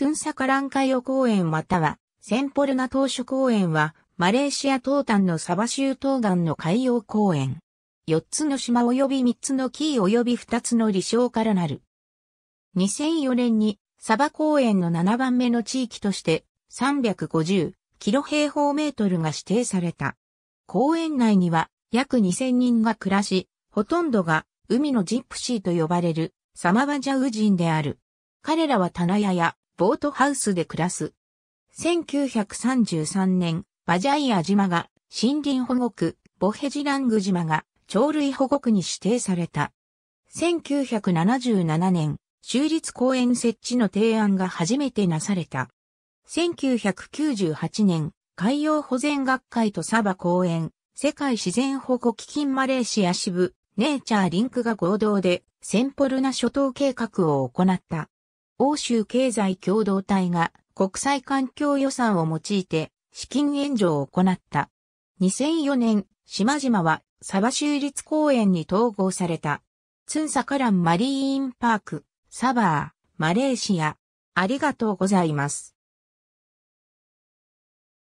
トゥンサカランカヨ公園または、センポルナ島諸公園は、マレーシア東端のサバ州東岸の海洋公園。4つの島及び3つのキー及び2つの離礁からなる。2004年に、サバ公園の7番目の地域として、350キロ平方メートルが指定された。公園内には、約2000人が暮らし、ほとんどが、海のジップシーと呼ばれる、サマバジャウ人である。彼らは棚屋やボートハウスで暮らす。1933年、バジャイア島が森林保護区、ボヘジラング島が鳥類保護区に指定された。1977年、州立公園設置の提案が初めてなされた。1998年、海洋保全学会とサバ公園、世界自然保護基金マレーシア支部、ネイチャーリンクが合同でセンポルナ諸島計画を行った。欧州経済共同体が国際環境予算を用いて資金援助を行った。2004年、島々はサバ州立公園に統合された。ツンサカランマリーンパーク、サバー、マレーシア。ありがとうございます。